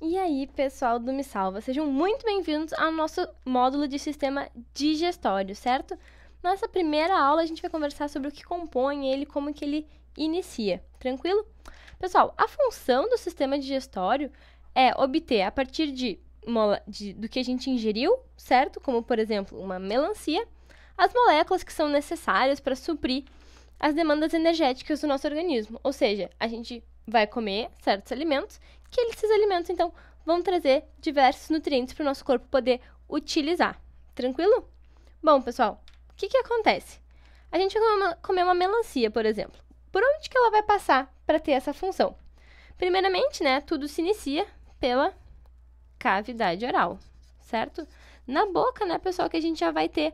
E aí, pessoal do Me Salva, sejam muito bem-vindos ao nosso módulo de sistema digestório, certo? Nossa primeira aula a gente vai conversar sobre o que compõe ele, como que ele inicia, tranquilo? Pessoal, a função do sistema digestório é obter a partir de, de do que a gente ingeriu, certo? Como por exemplo, uma melancia, as moléculas que são necessárias para suprir as demandas energéticas do nosso organismo. Ou seja, a gente vai comer certos alimentos que esses alimentos, então, vão trazer diversos nutrientes para o nosso corpo poder utilizar. Tranquilo? Bom, pessoal, o que, que acontece? A gente vai come comer uma melancia, por exemplo. Por onde que ela vai passar para ter essa função? Primeiramente, né, tudo se inicia pela cavidade oral, certo? Na boca, né, pessoal, que a gente já vai ter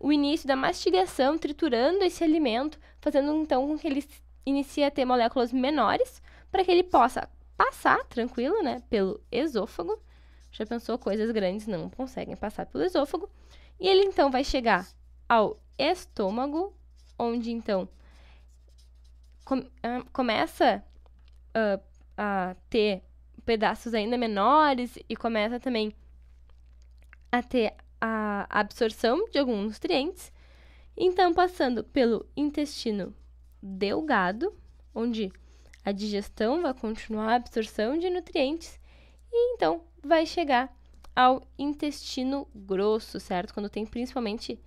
o início da mastigação, triturando esse alimento, fazendo então com que ele inicie a ter moléculas menores, para que ele possa passar tranquilo, né, pelo esôfago. Já pensou coisas grandes não conseguem passar pelo esôfago. E ele então vai chegar ao estômago, onde então com, ah, começa ah, a ter pedaços ainda menores e começa também a ter a absorção de alguns nutrientes. Então, passando pelo intestino delgado, onde a digestão vai continuar a absorção de nutrientes e então vai chegar ao intestino grosso, certo? Quando tem principalmente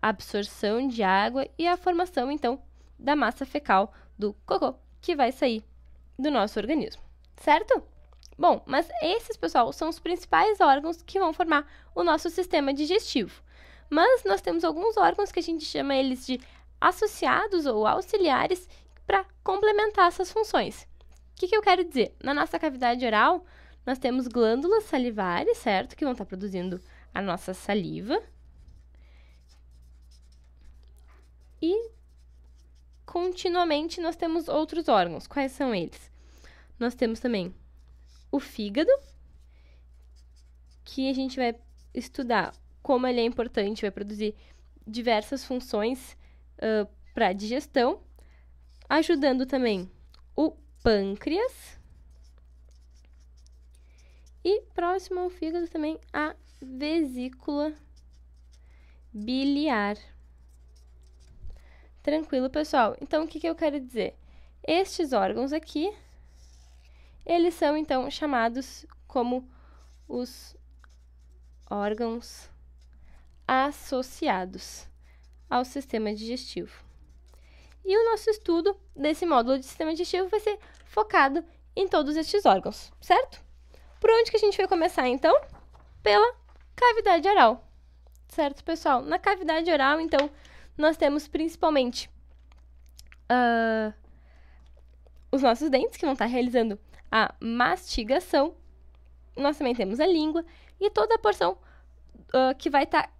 absorção de água e a formação então da massa fecal do cocô que vai sair do nosso organismo, certo? Bom, mas esses, pessoal, são os principais órgãos que vão formar o nosso sistema digestivo. Mas nós temos alguns órgãos que a gente chama eles de associados ou auxiliares para complementar essas funções. O que, que eu quero dizer? Na nossa cavidade oral, nós temos glândulas salivares, certo? Que vão estar tá produzindo a nossa saliva. E continuamente nós temos outros órgãos. Quais são eles? Nós temos também o fígado, que a gente vai estudar como ele é importante, vai produzir diversas funções uh, para a digestão. Ajudando também o pâncreas. E próximo ao fígado também a vesícula biliar. Tranquilo, pessoal? Então, o que, que eu quero dizer? Estes órgãos aqui, eles são então chamados como os órgãos associados ao sistema digestivo. E o nosso estudo desse módulo de sistema digestivo vai ser focado em todos estes órgãos, certo? Por onde que a gente vai começar então? Pela cavidade oral. Certo, pessoal? Na cavidade oral, então, nós temos principalmente uh, os nossos dentes, que vão estar realizando a mastigação. Nós também temos a língua e toda a porção uh, que vai estar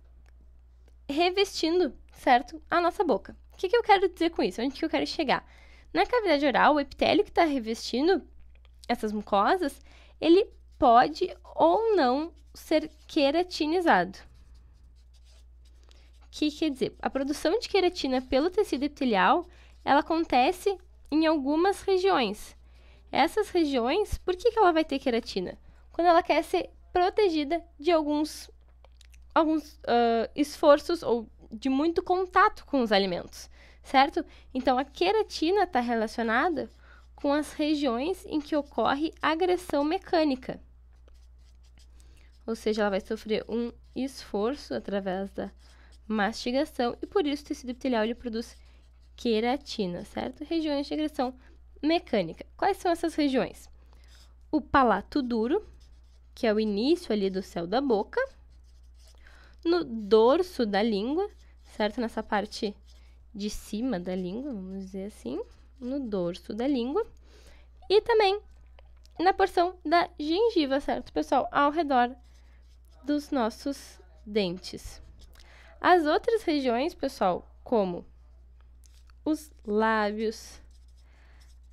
revestindo, certo? A nossa boca. O que, que eu quero dizer com isso? Onde que eu quero chegar? Na cavidade oral, o epitélio que está revestindo essas mucosas, ele pode ou não ser queratinizado. O que quer dizer? A produção de queratina pelo tecido epitelial, ela acontece em algumas regiões. Essas regiões, por que, que ela vai ter queratina? Quando ela quer ser protegida de alguns, alguns uh, esforços ou de muito contato com os alimentos, certo? Então, a queratina está relacionada com as regiões em que ocorre agressão mecânica. Ou seja, ela vai sofrer um esforço através da mastigação e por isso o tecido epitelial ele produz queratina, certo? Regiões de agressão mecânica. Quais são essas regiões? O palato duro, que é o início ali do céu da boca, no dorso da língua, certo? Nessa parte de cima da língua, vamos dizer assim, no dorso da língua. E também na porção da gengiva, certo, pessoal? Ao redor dos nossos dentes. As outras regiões, pessoal, como os lábios,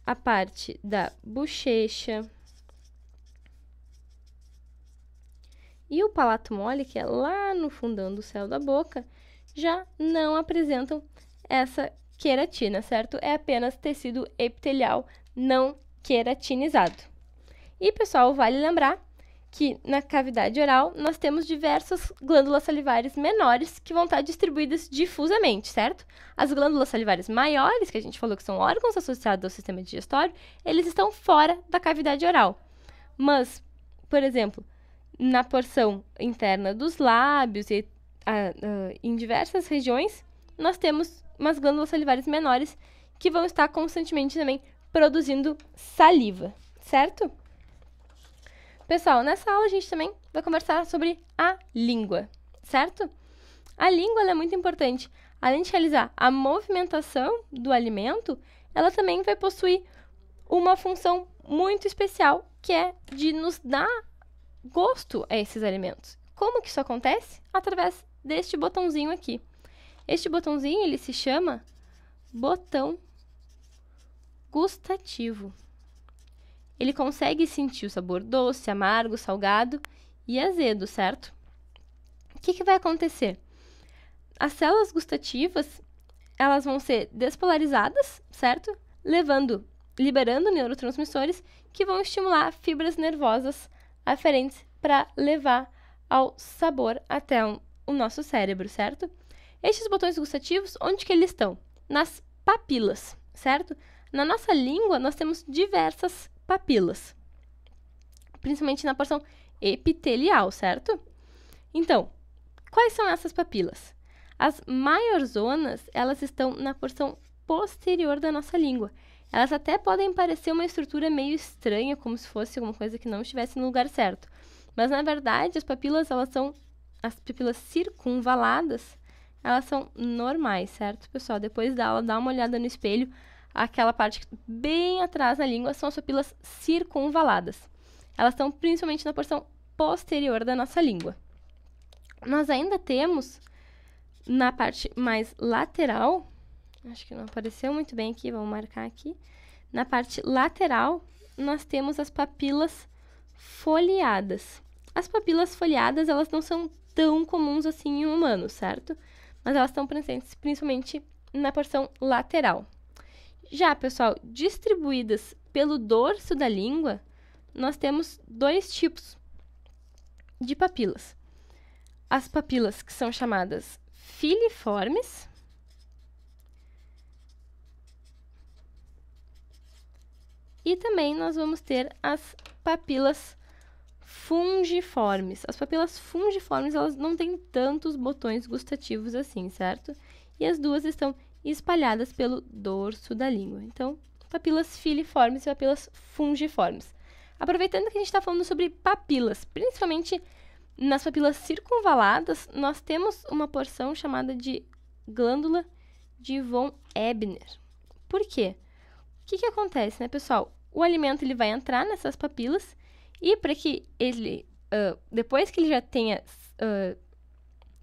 a parte da bochecha e o palato mole, que é lá no fundão do céu da boca, já não apresentam essa queratina, certo? É apenas tecido epitelial não queratinizado. E, pessoal, vale lembrar que na cavidade oral nós temos diversas glândulas salivares menores que vão estar distribuídas difusamente, certo? As glândulas salivares maiores, que a gente falou que são órgãos associados ao sistema digestório, eles estão fora da cavidade oral. Mas, por exemplo, na porção interna dos lábios e em diversas regiões, nós temos umas glândulas salivares menores que vão estar constantemente também produzindo saliva, certo? Pessoal, nessa aula a gente também vai conversar sobre a língua, certo? A língua é muito importante. Além de realizar a movimentação do alimento, ela também vai possuir uma função muito especial, que é de nos dar gosto a esses alimentos. Como que isso acontece? Através deste botãozinho aqui. Este botãozinho, ele se chama botão gustativo. Ele consegue sentir o sabor doce, amargo, salgado e azedo, certo? O que, que vai acontecer? As células gustativas, elas vão ser despolarizadas, certo? Levando, liberando neurotransmissores que vão estimular fibras nervosas aferentes para levar ao sabor até um o nosso cérebro, certo? Estes botões gustativos, onde que eles estão? Nas papilas, certo? Na nossa língua, nós temos diversas papilas, principalmente na porção epitelial, certo? Então, quais são essas papilas? As maiorzonas, elas estão na porção posterior da nossa língua. Elas até podem parecer uma estrutura meio estranha, como se fosse alguma coisa que não estivesse no lugar certo. Mas na verdade, as papilas elas são as pupilas circunvaladas, elas são normais, certo, pessoal? Depois da aula, dá uma olhada no espelho. Aquela parte bem atrás na língua são as pupilas circunvaladas. Elas estão principalmente na porção posterior da nossa língua. Nós ainda temos na parte mais lateral, acho que não apareceu muito bem aqui, vamos marcar aqui. Na parte lateral, nós temos as papilas foliadas. As papilas foliadas, elas não são tão comuns assim em humanos, certo? Mas elas estão presentes principalmente na porção lateral. Já, pessoal, distribuídas pelo dorso da língua, nós temos dois tipos de papilas. As papilas que são chamadas filiformes, e também nós vamos ter as papilas fungiformes. As papilas fungiformes, elas não têm tantos botões gustativos assim, certo? E as duas estão espalhadas pelo dorso da língua. Então, papilas filiformes e papilas fungiformes. Aproveitando que a gente está falando sobre papilas, principalmente nas papilas circunvaladas, nós temos uma porção chamada de glândula de von Ebner. Por quê? O que, que acontece, né, pessoal? O alimento ele vai entrar nessas papilas e para que ele, uh, depois que ele já tenha uh,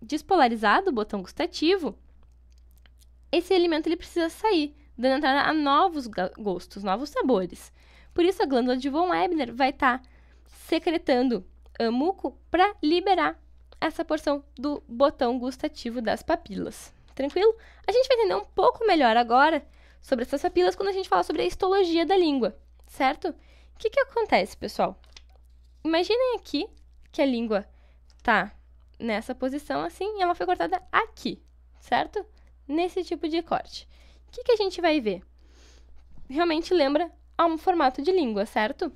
despolarizado o botão gustativo, esse alimento ele precisa sair, dando entrada a novos gostos, novos sabores. Por isso, a glândula de von Ebner vai estar tá secretando uh, muco para liberar essa porção do botão gustativo das papilas. Tranquilo? A gente vai entender um pouco melhor agora sobre essas papilas quando a gente falar sobre a histologia da língua, certo? O que, que acontece, pessoal? Imaginem aqui que a língua tá nessa posição assim e ela foi cortada aqui, certo? Nesse tipo de corte. O que, que a gente vai ver? Realmente lembra a um formato de língua, certo?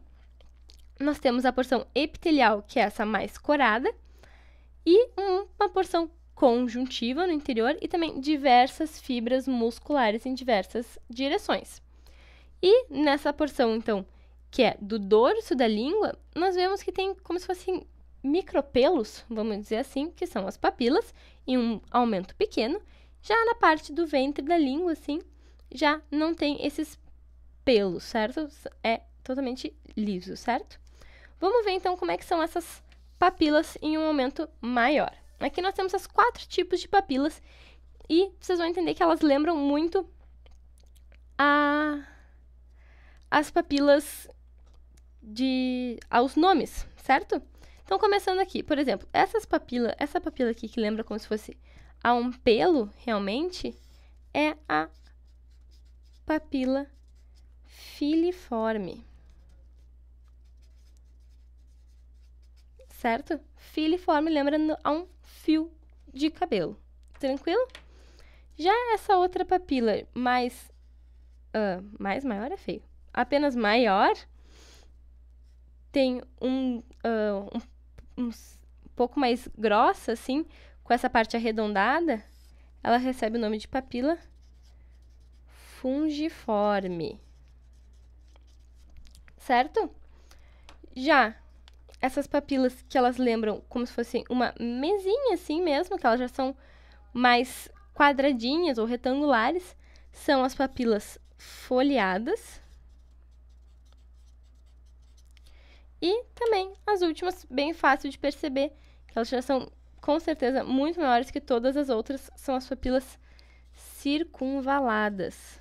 Nós temos a porção epitelial, que é essa mais corada, e uma porção conjuntiva no interior e também diversas fibras musculares em diversas direções. E nessa porção, então, que é do dorso da língua, nós vemos que tem como se fossem micropelos, vamos dizer assim, que são as papilas, em um aumento pequeno. Já na parte do ventre da língua, assim, já não tem esses pelos, certo? É totalmente liso, certo? Vamos ver então como é que são essas papilas em um aumento maior. Aqui nós temos as quatro tipos de papilas e vocês vão entender que elas lembram muito a as papilas de aos nomes, certo? Então, começando aqui, por exemplo, essas papila, essa papila aqui que lembra como se fosse a um pelo, realmente, é a papila filiforme. Certo? Filiforme lembra a um fio de cabelo. Tranquilo? Já essa outra papila mais. Uh, mais maior é feio. Apenas maior tem um, uh, um, um pouco mais grossa, assim, com essa parte arredondada, ela recebe o nome de papila fungiforme. Certo? Já essas papilas que elas lembram como se fosse uma mesinha assim mesmo, que elas já são mais quadradinhas ou retangulares, são as papilas folheadas. E também as últimas, bem fácil de perceber, que elas já são com certeza muito maiores que todas as outras, são as papilas circunvaladas.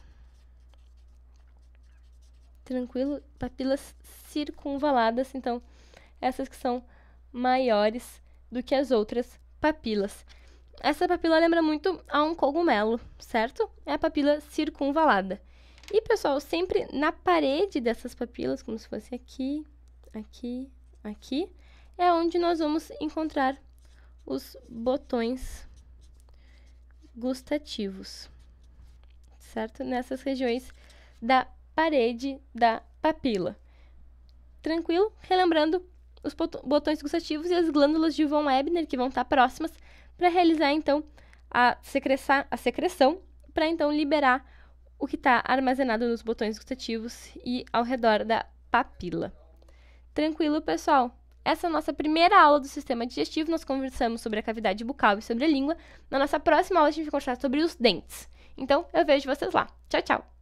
Tranquilo? Papilas circunvaladas, então, essas que são maiores do que as outras papilas. Essa papila lembra muito a um cogumelo, certo? É a papila circunvalada. E, pessoal, sempre na parede dessas papilas, como se fosse aqui, aqui, aqui, é onde nós vamos encontrar os botões gustativos, certo? Nessas regiões da parede da papila. Tranquilo? Relembrando os botões gustativos e as glândulas de von Ebner, que vão estar próximas, para realizar então a, secreça, a secreção, para então liberar o que está armazenado nos botões gustativos e ao redor da papila. Tranquilo, pessoal? Essa é a nossa primeira aula do sistema digestivo. Nós conversamos sobre a cavidade bucal e sobre a língua. Na nossa próxima aula, a gente vai conversar sobre os dentes. Então, eu vejo vocês lá. Tchau, tchau!